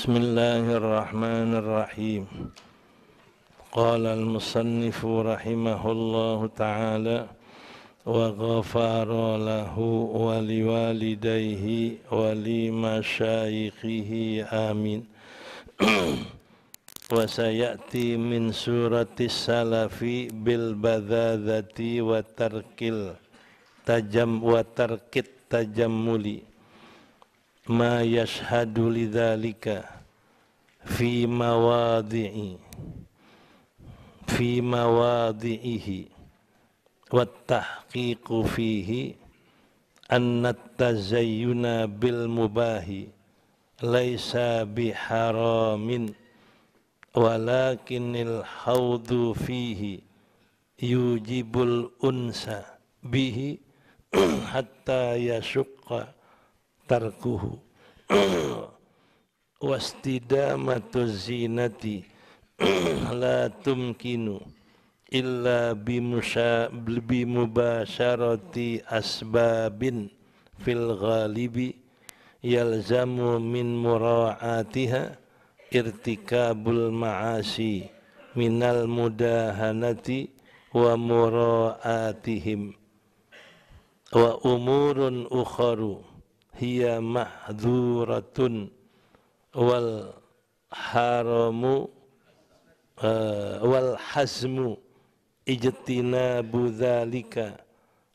بسم الله الرحمن الرحيم قال المصنف رحمه الله تعالى وغفر له ولوالديه ولمشايخه آمين وسيأتي من سورة السلف بالبذاذة وترك التجم وترك التجمل ما يشهد لذلك في مواضع في مواضعه والتحقيق فيه أن التزين بالمباه ليس بحرام ولكن الحوض فيه يوجب الأنس به حتى يشق tarkuhu wastidamatu zinati la tumkinu illa bimubasyarati asbabin fil ghalibi yalzamu min mura'atiha irtikabul ma'asi minal mudahanati wa mura'atihim wa umurun ukharu hiya mahduratun wal haramu eh, wal hazmu ijtina dzalika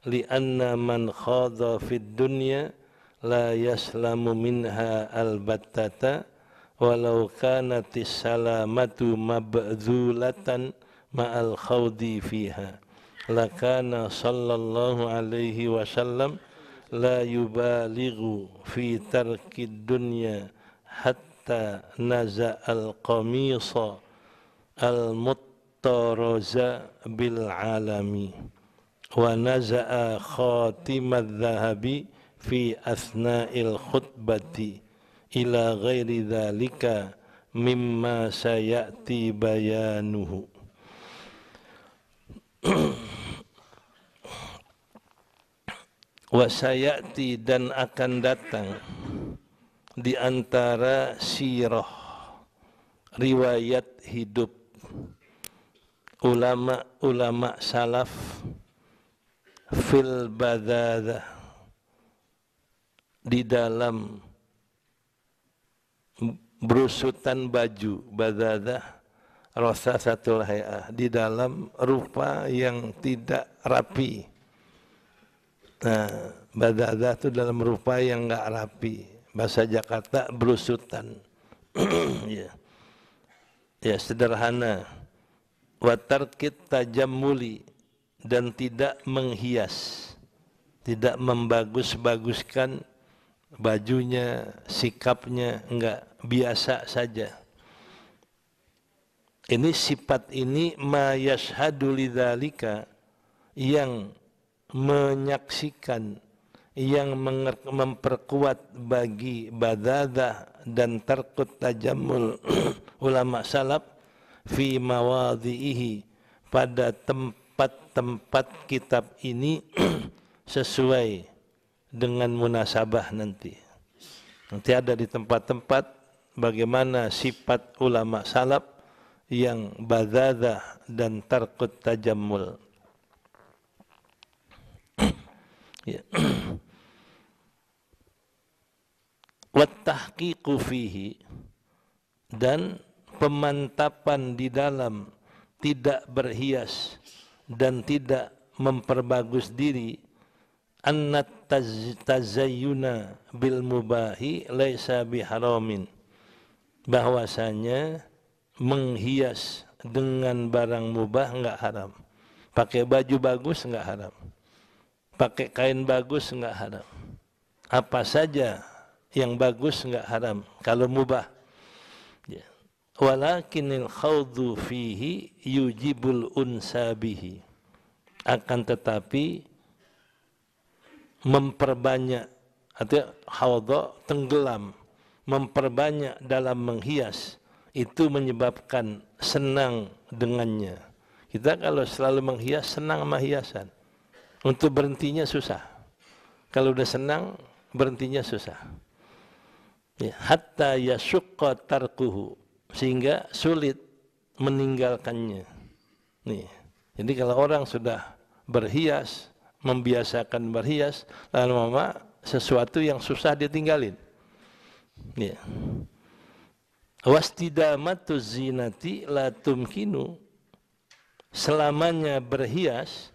li anna man khadha fid dunya la yaslamu minha al battata walau kanat salamatu mabdzulatan al khawdi fiha lakana sallallahu alaihi wasallam لا يبالغ في ترك الدنيا حتى نزع القميص المطرز بالعالم ونزع خاتم الذهب في أثناء الخطبة إلى غير ذلك مما سيأتي بيانه wasayati dan akan datang di antara sirah riwayat hidup ulama-ulama salaf fil badada di dalam berusutan baju badada rosasatul hayah di dalam rupa yang tidak rapi Nah, badadah itu dalam rupa yang nggak rapi. Bahasa Jakarta berusutan. ya. ya, sederhana. kita muli dan tidak menghias. Tidak membagus-baguskan bajunya, sikapnya, enggak biasa saja. Ini sifat ini mayashhadu yang menyaksikan yang memperkuat bagi badadah dan tarkut tajamul ulama salaf fi mawadhihi pada tempat-tempat kitab ini sesuai dengan munasabah nanti. Nanti ada di tempat-tempat bagaimana sifat ulama salaf yang badadah dan tarkut tajamul. Ya. kufihi dan pemantapan di dalam tidak berhias dan tidak memperbagus diri annat tazayyuna bil mubahi laisa biharamin bahwasanya menghias dengan barang mubah enggak haram pakai baju bagus enggak haram Pakai kain bagus nggak haram. Apa saja yang bagus enggak haram. Kalau mubah. Ya. Walakinil khawdu fihi yujibul unsabihi. Akan tetapi memperbanyak artinya khawdu tenggelam. Memperbanyak dalam menghias itu menyebabkan senang dengannya. Kita kalau selalu menghias, senang sama hiasan. Untuk berhentinya susah. Kalau udah senang, berhentinya susah. Ya, hatta yasukka tarkuhu. Sehingga sulit meninggalkannya. Nih. Jadi kalau orang sudah berhias, membiasakan berhias, lalu mama sesuatu yang susah ditinggalin. Ya. Wastidamatu zinati latum tumkinu. Selamanya berhias,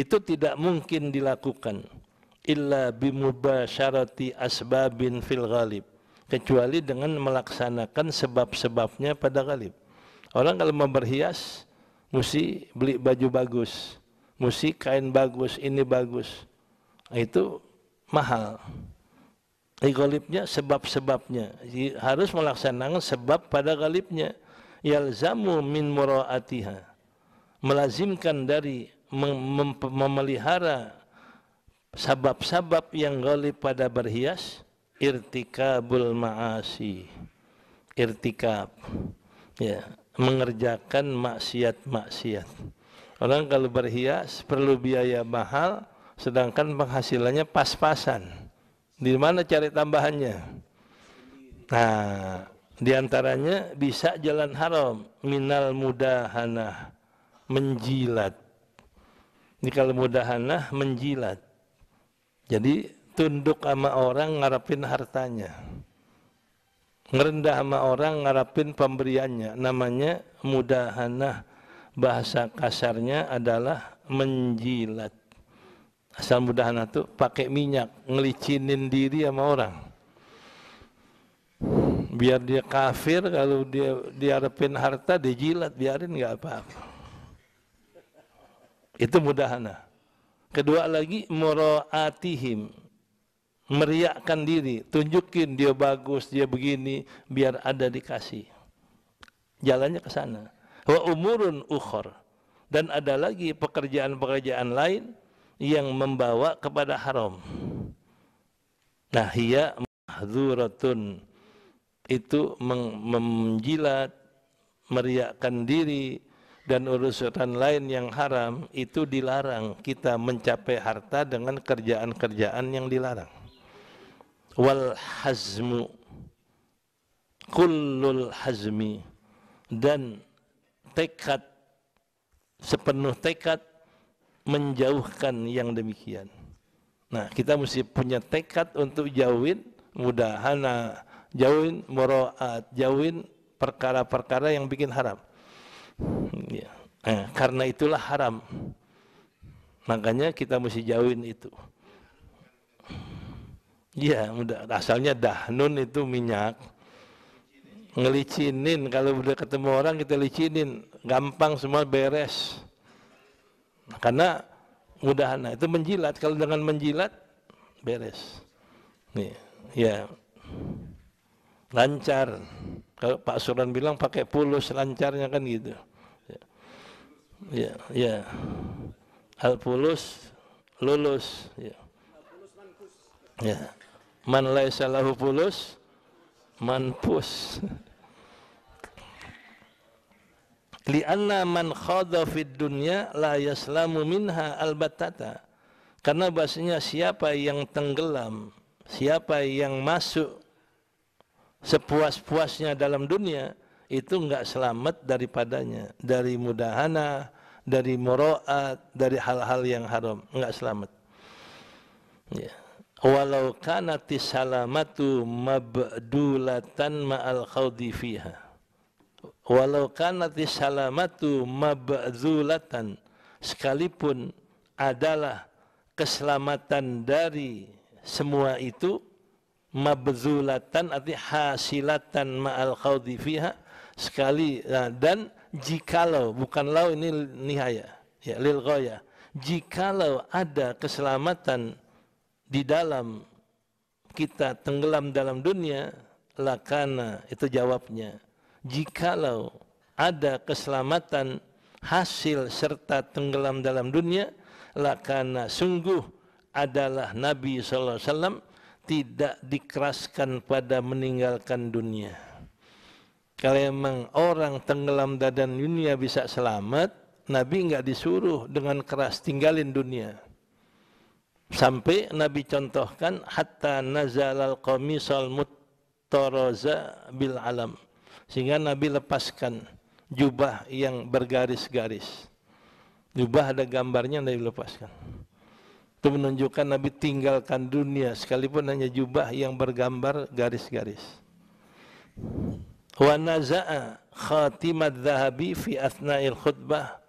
itu tidak mungkin dilakukan illa bimubasyarati asbabin fil ghalib kecuali dengan melaksanakan sebab-sebabnya pada ghalib orang kalau mau berhias mesti beli baju bagus mesti kain bagus ini bagus itu mahal ghalibnya sebab-sebabnya harus melaksanakan sebab pada galibnya yalzamu min muraatiha melazimkan dari memelihara sabab-sabab yang golip pada berhias irtikabul ma'asi irtikab ya mengerjakan maksiat-maksiat orang kalau berhias perlu biaya mahal sedangkan penghasilannya pas-pasan di mana cari tambahannya nah diantaranya bisa jalan haram minal mudahana menjilat nikah mudahanlah menjilat. Jadi tunduk sama orang ngarapin hartanya. Ngerendah sama orang ngarapin pemberiannya. Namanya mudahanah. Bahasa kasarnya adalah menjilat. Asal mudahanah tuh pakai minyak. Ngelicinin diri sama orang. Biar dia kafir kalau dia diarepin harta dijilat biarin nggak apa-apa. Itu mudahana. Kedua lagi muraatihim. Meriakkan diri, tunjukin dia bagus, dia begini, biar ada dikasih. Jalannya ke sana. Wa umurun ukhor. Dan ada lagi pekerjaan-pekerjaan lain yang membawa kepada haram. Nah, hiya itu menjilat, meriakkan diri, dan urusan lain yang haram itu dilarang kita mencapai harta dengan kerjaan-kerjaan yang dilarang wal hazmu kullul hazmi dan tekad sepenuh tekad menjauhkan yang demikian nah kita mesti punya tekad untuk jauhin mudahana jauhin muraat jauhin perkara-perkara yang bikin haram Ya. Eh, karena itulah haram. Makanya kita mesti jauhin itu. ya mudah. Asalnya dahnun itu minyak. Ngelicinin kalau udah ketemu orang kita licinin, gampang semua beres. Karena mudah nah itu menjilat. Kalau dengan menjilat beres. Nih, ya. Iya. Lancar. Kalau Pak Suran bilang pakai pulus lancarnya kan gitu. Ya, ya. Al pulus lulus. Ya. ya. Man laisa lahu pulus manpus. Lianna man khadha fid dunya la yaslamu minha albatata. Karena bahasanya siapa yang tenggelam, siapa yang masuk sepuas-puasnya dalam dunia, itu enggak selamat daripadanya dari mudahana dari muraat dari hal-hal yang haram enggak selamat ya walau kanati salamatu mabdulatan ma'al khawdi fiha walau kanati salamatu mabdulatan sekalipun adalah keselamatan dari semua itu mabzulatan arti hasilatan ma'al khawdi fiha sekali nah, dan jikalau bukan lau ini nihaya ya lil ghaya jikalau ada keselamatan di dalam kita tenggelam dalam dunia lakana itu jawabnya jikalau ada keselamatan hasil serta tenggelam dalam dunia lakana sungguh adalah Nabi sallallahu tidak dikeraskan pada meninggalkan dunia kalau emang orang tenggelam dadan dunia bisa selamat, Nabi nggak disuruh dengan keras tinggalin dunia. Sampai Nabi contohkan hatta nazalal qamisal muttaraza bil alam. Sehingga Nabi lepaskan jubah yang bergaris-garis. Jubah ada gambarnya Nabi lepaskan. Itu menunjukkan Nabi tinggalkan dunia sekalipun hanya jubah yang bergambar garis-garis wa naza'a khatimat zahabi fi athna'il khutbah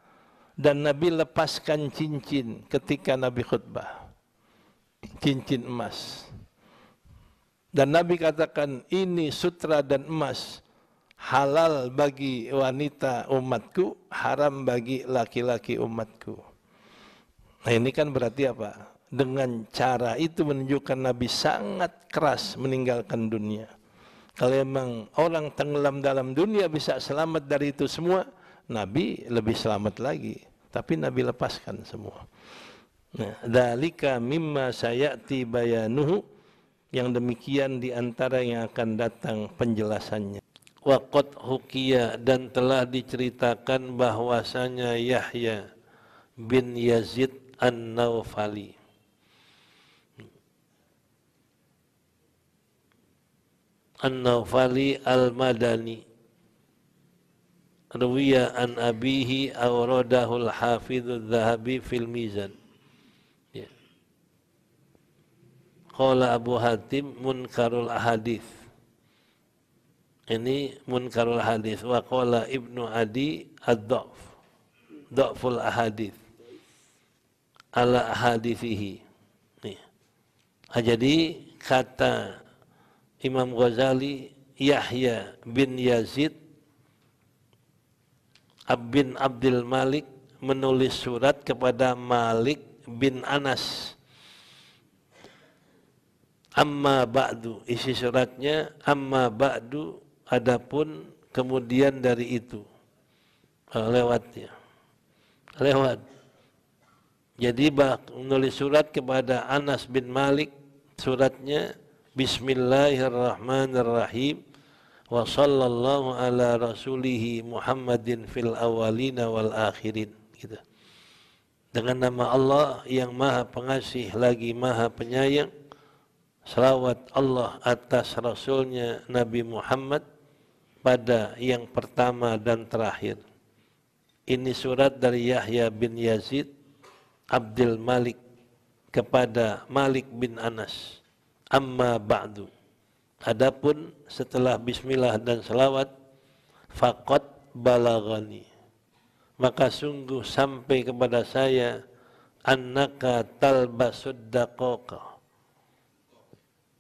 dan Nabi lepaskan cincin ketika Nabi khutbah cincin emas dan Nabi katakan ini sutra dan emas halal bagi wanita umatku haram bagi laki-laki umatku nah ini kan berarti apa dengan cara itu menunjukkan Nabi sangat keras meninggalkan dunia kalau memang orang tenggelam dalam dunia bisa selamat dari itu semua, Nabi lebih selamat lagi. Tapi Nabi lepaskan semua. Nah, dalika mimma sayati bayanuhu yang demikian diantara yang akan datang penjelasannya. Waqat hukia dan telah diceritakan bahwasanya Yahya bin Yazid An-Naufali An-Nawfali Al-Madani Ruwiya an abihi awradahul hafidhul zahabi fil mizan ya. Qala Abu Hatim munkarul ahadith ini munkarul hadis wa qala ibnu adi ad daf Da'ful ahadith ala ahadithihi nih jadi kata Imam Ghazali Yahya bin Yazid bin Abdul Malik menulis surat kepada Malik bin Anas. Amma ba'du, isi suratnya amma ba'du, adapun kemudian dari itu. Eh, lewatnya. Lewat. Jadi menulis surat kepada Anas bin Malik, suratnya Bismillahirrahmanirrahim. Wa sallallahu ala rasulihi Muhammadin fil awalina wal akhirin. Gitu. Dengan nama Allah yang maha pengasih lagi maha penyayang. Salawat Allah atas Rasulnya Nabi Muhammad pada yang pertama dan terakhir. Ini surat dari Yahya bin Yazid Abdul Malik kepada Malik bin Anas Amma ba'du. Adapun setelah bismillah dan selawat, faqad balagani. Maka sungguh sampai kepada saya annaka talbasud daqaqa.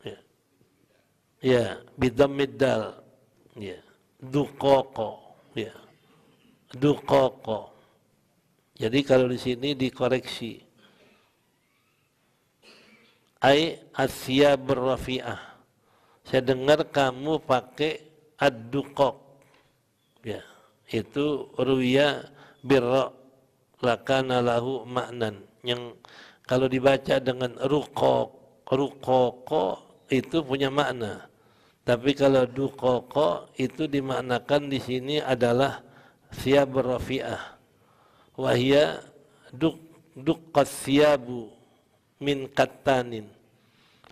Ya. Ya, bidammid dal. Ya. Duqaqa. Ya. Duqaqa. Jadi kalau di sini dikoreksi Ai asya berrafi'ah. Saya dengar kamu pakai ad-duqaq. Ya, itu ruya birra lakana lahu maknan yang kalau dibaca dengan ruqaq ruqoqo itu punya makna. Tapi kalau duqoqo itu dimaknakan di sini adalah siab rafi'ah. Wahia duk duqqas siabu min katanin.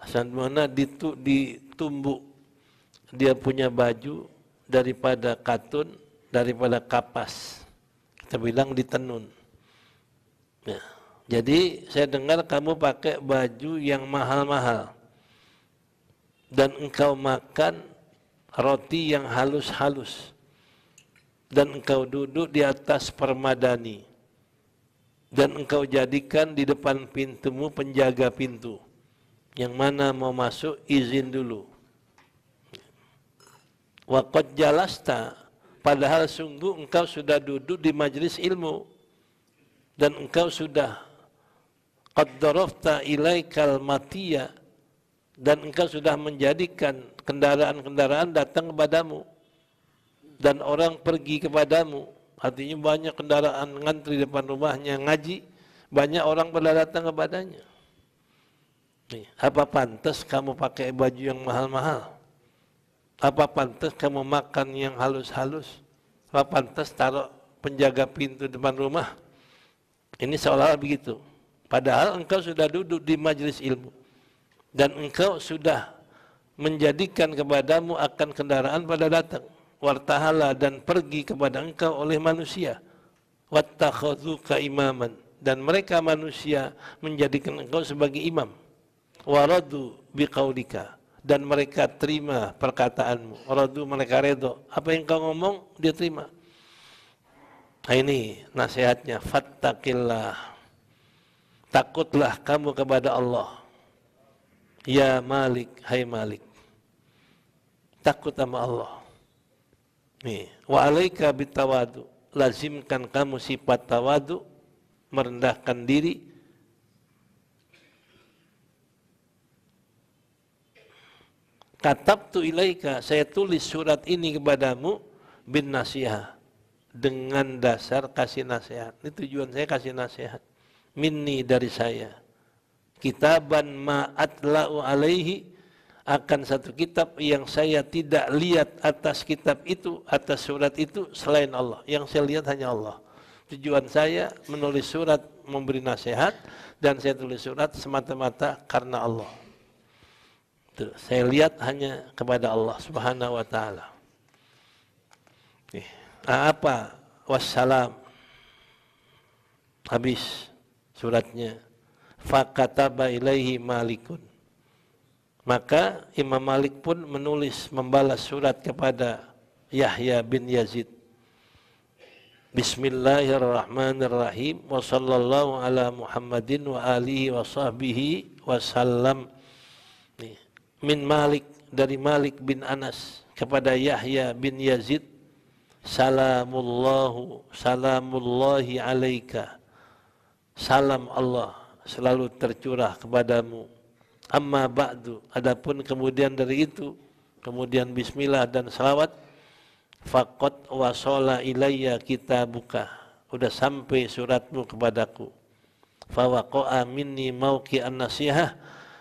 Hasan mana ditu, ditumbuk dia punya baju daripada katun, daripada kapas. Kita bilang ditenun. Ya. Jadi saya dengar kamu pakai baju yang mahal-mahal. Dan engkau makan roti yang halus-halus. Dan engkau duduk di atas permadani dan engkau jadikan di depan pintumu penjaga pintu. Yang mana mau masuk izin dulu. Waqad jalasta padahal sungguh engkau sudah duduk di majelis ilmu dan engkau sudah qaddarafta ilaikal matiya dan engkau sudah menjadikan kendaraan-kendaraan datang kepadamu dan orang pergi kepadamu Artinya banyak kendaraan ngantri depan rumahnya ngaji, banyak orang pada datang kepadanya. Nih, apa pantas kamu pakai baju yang mahal-mahal? Apa pantas kamu makan yang halus-halus? Apa pantas taruh penjaga pintu depan rumah? Ini seolah-olah begitu. Padahal engkau sudah duduk di majelis ilmu. Dan engkau sudah menjadikan kepadamu akan kendaraan pada datang wartahala dan pergi kepada engkau oleh manusia wattakhadzuka imaman dan mereka manusia menjadikan engkau sebagai imam waradu biqaulika dan mereka terima perkataanmu waradu mereka redo apa yang kau ngomong dia terima nah ini nasihatnya fattaqillah takutlah kamu kepada Allah ya malik hai malik takut sama Allah Nih, wa alaika bitawadu. Lazimkan kamu sifat tawadu, merendahkan diri. Katab tu ilaika, saya tulis surat ini kepadamu bin nasihat. Dengan dasar kasih nasihat. Ini tujuan saya kasih nasihat. Minni dari saya. Kitaban ma'atla'u alaihi akan satu kitab yang saya tidak lihat atas kitab itu, atas surat itu selain Allah. Yang saya lihat hanya Allah. Tujuan saya menulis surat memberi nasihat dan saya tulis surat semata-mata karena Allah. Tuh, saya lihat hanya kepada Allah Subhanahu wa taala. apa wassalam habis suratnya fakataba ilaihi malikun maka Imam Malik pun menulis membalas surat kepada Yahya bin Yazid. Bismillahirrahmanirrahim wa sallallahu ala Muhammadin wa alihi wa sahbihi wa sallam. Nih. Min Malik dari Malik bin Anas kepada Yahya bin Yazid Salamullahu salamullahi alaika Salam Allah selalu tercurah kepadamu Amma ba'du. Adapun kemudian dari itu, kemudian bismillah dan salawat, faqad wasola ilayya kita buka. Udah sampai suratmu kepadaku. Fawakoa minni mauki an-nasihah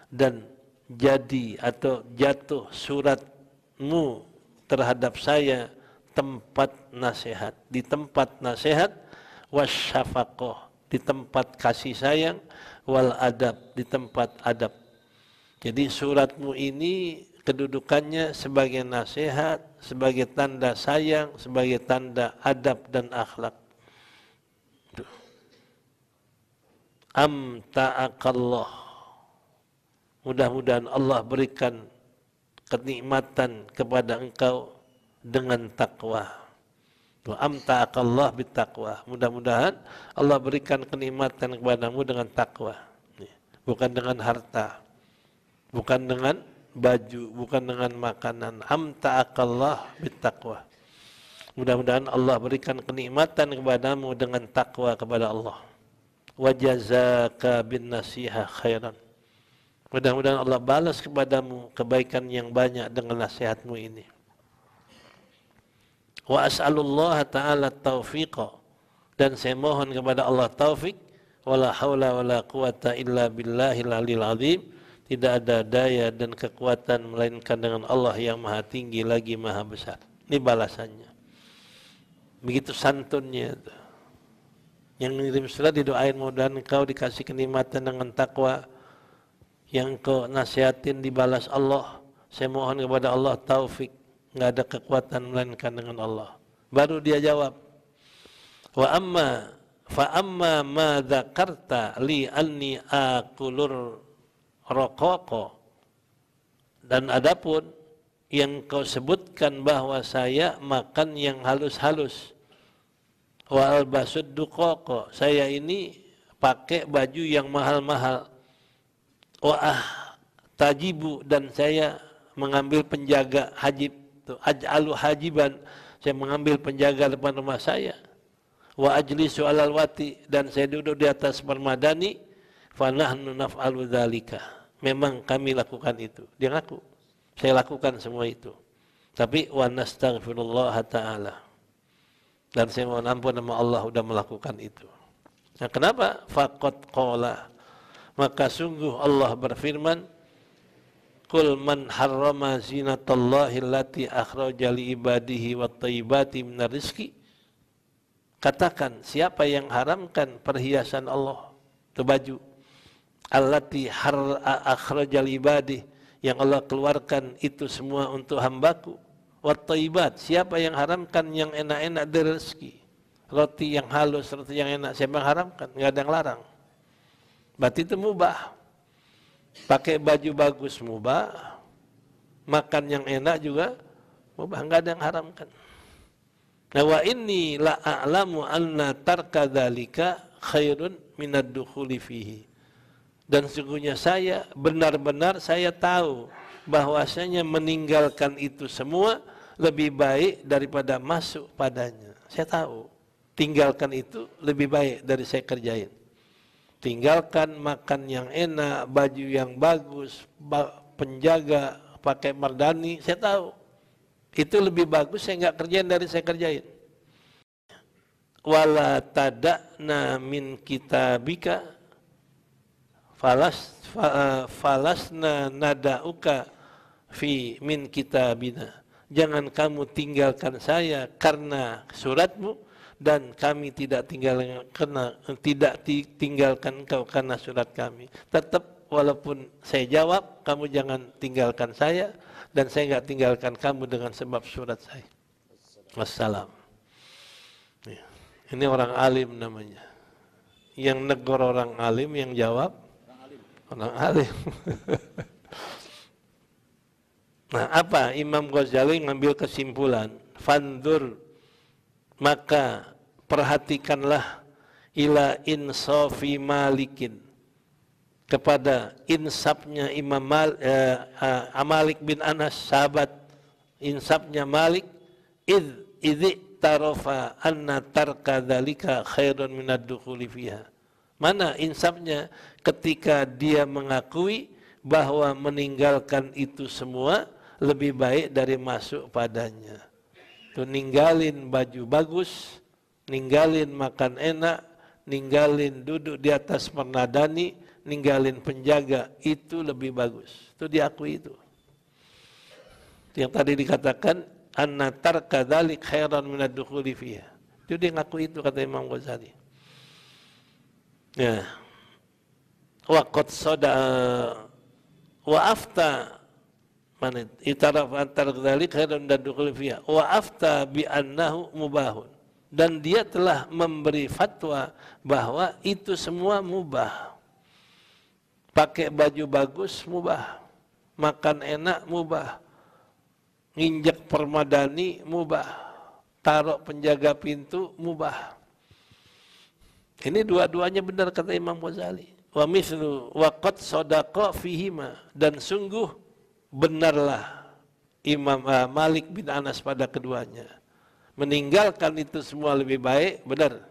dan jadi atau jatuh suratmu terhadap saya tempat nasihat. Di tempat nasihat wasyafakoh, di tempat kasih sayang, wal adab, di tempat adab. Jadi suratmu ini kedudukannya sebagai nasihat, sebagai tanda sayang, sebagai tanda adab dan akhlak. Am ta'akallah. Mudah-mudahan Allah berikan kenikmatan kepada engkau dengan takwa. Am ta'akallah bitakwa. Mudah-mudahan Allah berikan kenikmatan kepadamu dengan takwa. Bukan dengan harta bukan dengan baju, bukan dengan makanan. Amta akallah bittaqwa. Mudah-mudahan Allah berikan kenikmatan kepadamu dengan takwa kepada Allah. Wa jazaka bin nasiha khairan. Mudah-mudahan Allah balas kepadamu kebaikan yang banyak dengan nasihatmu ini. Wa as'alullah ta'ala taufiqa. Dan saya mohon kepada Allah taufik. Wala hawla wala quwata illa billahil alil azim tidak ada daya dan kekuatan melainkan dengan Allah yang maha tinggi lagi maha besar. Ini balasannya. Begitu santunnya itu. Yang mengirim surat didoain mudah-mudahan engkau dikasih kenikmatan dengan takwa. Yang kau nasihatin dibalas Allah. Saya mohon kepada Allah taufik. Nggak ada kekuatan melainkan dengan Allah. Baru dia jawab. Wa amma fa amma ma dzakarta li anni akulur rokoko. Dan adapun yang kau sebutkan bahwa saya makan yang halus-halus. wal basud dukoko. Saya ini pakai baju yang mahal-mahal. wah tajibu dan saya mengambil penjaga hajib. Aj'alu hajiban. Saya mengambil penjaga depan rumah saya. Wa ajlisu alal wati. Dan saya duduk di atas permadani. Fanahnu naf'alu dhalika Memang kami lakukan itu. Dia ngaku. Saya lakukan semua itu. Tapi wa nastaghfirullah ta'ala. Dan saya mohon ampun nama Allah sudah melakukan itu. Nah, kenapa? Fakot qala. Maka sungguh Allah berfirman, Kul man harrama zinatallahi allati akhraja li ibadihi wat tayyibati minar rizki. Katakan siapa yang haramkan perhiasan Allah, itu baju allati har akhrajal ibadi yang Allah keluarkan itu semua untuk hambaku wat taibat siapa yang haramkan yang enak-enak dari rezeki roti yang halus roti yang enak siapa yang haramkan nggak ada yang larang berarti itu mubah pakai baju bagus mubah makan yang enak juga mubah nggak ada yang haramkan Nah wa inni la a'lamu anna tarka dhalika khairun minad dukhuli fihi dan sungguhnya saya benar-benar saya tahu bahwasanya meninggalkan itu semua lebih baik daripada masuk padanya. Saya tahu tinggalkan itu lebih baik dari saya kerjain. Tinggalkan makan yang enak, baju yang bagus, penjaga, pakai merdani, saya tahu. Itu lebih bagus saya nggak kerjain dari saya kerjain. Wala tadakna min kitabika falas eh, falasna nadauka fi min kitabina jangan kamu tinggalkan saya karena suratmu dan kami tidak tinggal karena tidak tinggalkan kau karena surat kami tetap walaupun saya jawab kamu jangan tinggalkan saya dan saya nggak tinggalkan kamu dengan sebab surat saya wassalam ya. ini orang alim namanya yang negor orang alim yang jawab Orang alim. nah apa Imam Ghazali ngambil kesimpulan? Fandur maka perhatikanlah ila insafi malikin kepada insapnya Imam Mal, eh, eh, bin Anas sahabat insapnya Malik id idh, tarofa anna tarka dzalika khairun minad dukhuli fiha Mana insafnya ketika dia mengakui bahwa meninggalkan itu semua lebih baik dari masuk padanya. Tu ninggalin baju bagus, ninggalin makan enak, ninggalin duduk di atas pernadani, ninggalin penjaga itu lebih bagus. Itu diakui itu. Yang tadi dikatakan an-natar kadzalik khairan minad dukhuli Itu dia ngaku itu kata Imam Ghazali. Ya. Wa qad sada wa afta mana itaraf antar dzalik khairun dan dukhul fiha wa afta bi annahu mubahun dan dia telah memberi fatwa bahwa itu semua mubah pakai baju bagus mubah makan enak mubah nginjek permadani mubah taruh penjaga pintu mubah ini dua-duanya benar kata Imam Ghazali. Wa mithlu wa qad sadaqa fihima dan sungguh benarlah Imam eh, Malik bin Anas pada keduanya. Meninggalkan itu semua lebih baik, benar.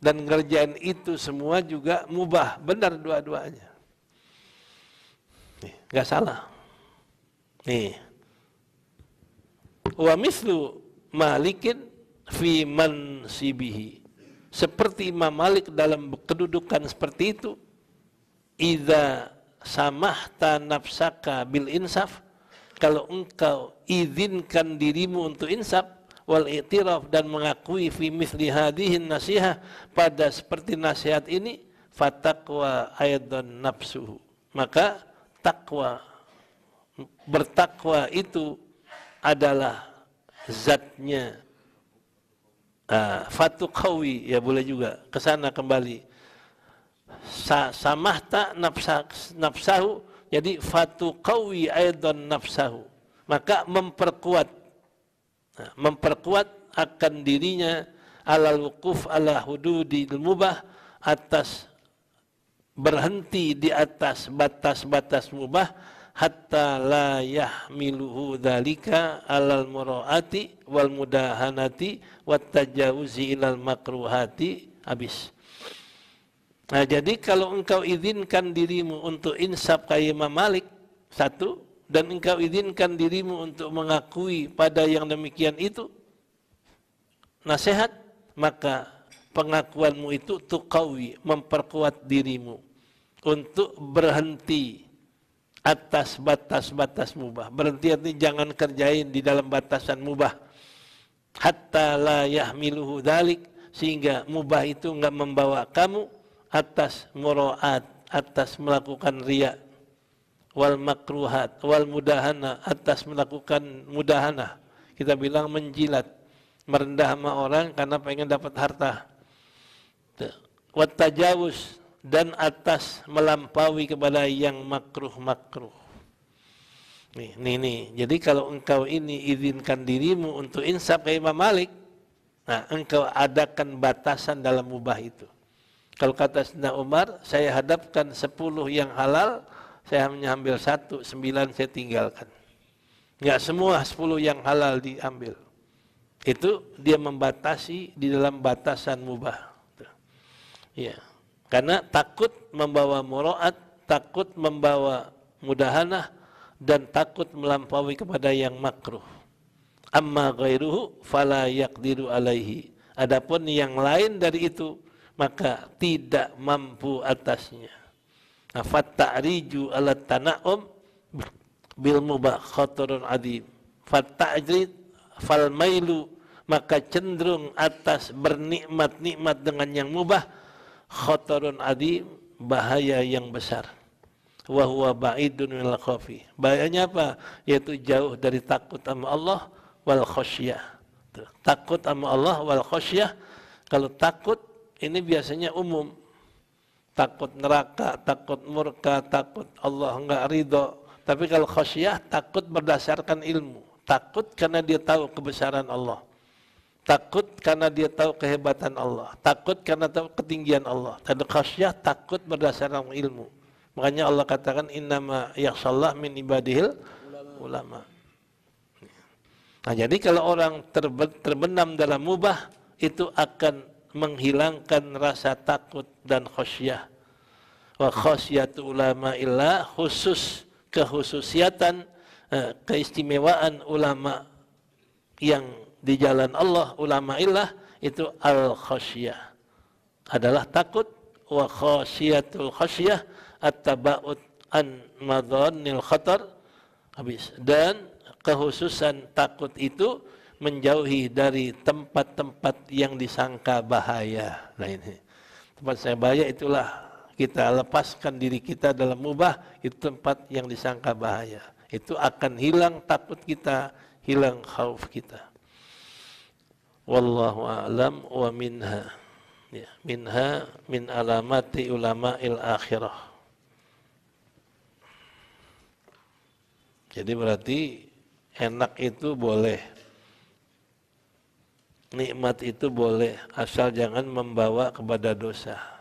Dan ngerjain itu semua juga mubah, benar dua-duanya. Nih, enggak salah. Nih. Wa mithlu Malikin fi mansibihi seperti Imam Malik dalam kedudukan seperti itu idza samahta nafsaka bil insaf kalau engkau izinkan dirimu untuk insaf wal i'tiraf dan mengakui fi misli hadihin nasiha pada seperti nasihat ini fataqwa aydan nafsuhu maka takwa bertakwa itu adalah zatnya Uh, fatu ya boleh juga ke sana kembali Sa samahta nafsa nafsahu jadi fatukawi kawi aidan nafsahu maka memperkuat nah, memperkuat akan dirinya ala wukuf ala hududi mubah atas berhenti di atas batas-batas mubah hatta la yahmiluhu dalika alal muraati wal mudahanati wat tajawuzi ilal makruhati habis Nah, jadi kalau engkau izinkan dirimu untuk insab kaya Imam Malik, satu, dan engkau izinkan dirimu untuk mengakui pada yang demikian itu, nasihat, maka pengakuanmu itu tukawi, memperkuat dirimu untuk berhenti atas batas-batas mubah. Berhenti ini jangan kerjain di dalam batasan mubah. Hatta la yahmiluhu dalik. Sehingga mubah itu enggak membawa kamu atas mura'at, atas melakukan riya. Wal makruhat, wal mudahana, atas melakukan mudahana. Kita bilang menjilat, merendah sama orang karena pengen dapat harta. Wat tajawuz, dan atas melampaui kepada yang makruh-makruh. Nih, nih, nih. Jadi kalau engkau ini izinkan dirimu untuk insaf ke Imam Malik, nah engkau adakan batasan dalam mubah itu. Kalau kata Sina Umar, saya hadapkan sepuluh yang halal, saya hanya ambil satu, sembilan saya tinggalkan. Enggak semua sepuluh yang halal diambil. Itu dia membatasi di dalam batasan mubah. Ya. Karena takut membawa muraat, takut membawa mudahanah, dan takut melampaui kepada yang makruh. Amma ghairuhu fala yaqdiru alaihi. Adapun yang lain dari itu, maka tidak mampu atasnya. Nah, fatta'riju ala tana'um bil mubah khatarun adim. Fatta'jrid fal mailu maka cenderung atas bernikmat-nikmat dengan yang mubah khatarun adi bahaya yang besar. wahuwa ba'idun minal khafi. Bahayanya apa? Yaitu jauh dari takut sama Allah wal khosyah Takut sama Allah wal khosyah Kalau takut ini biasanya umum. Takut neraka, takut murka, takut Allah enggak ridho. Tapi kalau khosyah takut berdasarkan ilmu. Takut karena dia tahu kebesaran Allah. Takut karena dia tahu kehebatan Allah. Takut karena tahu ketinggian Allah. Dan khasyah takut berdasarkan ilmu. Makanya Allah katakan innama yaksallah min ibadihil ulama. Nah, jadi kalau orang terbenam dalam mubah itu akan menghilangkan rasa takut dan khasyah. Wa khasyatu ulama illa khusus kehususiatan eh, keistimewaan ulama yang di jalan Allah ulama ilah itu al khosiyah adalah takut wa khosiyatul khosiyah atau baut an madhanil khatar habis dan kehususan takut itu menjauhi dari tempat-tempat yang disangka bahaya nah ini tempat saya bahaya itulah kita lepaskan diri kita dalam mubah itu tempat yang disangka bahaya itu akan hilang takut kita hilang khauf kita Wallahu a'lam wa minha. Ya, minha min alamati il akhirah. Jadi berarti enak itu boleh. Nikmat itu boleh asal jangan membawa kepada dosa.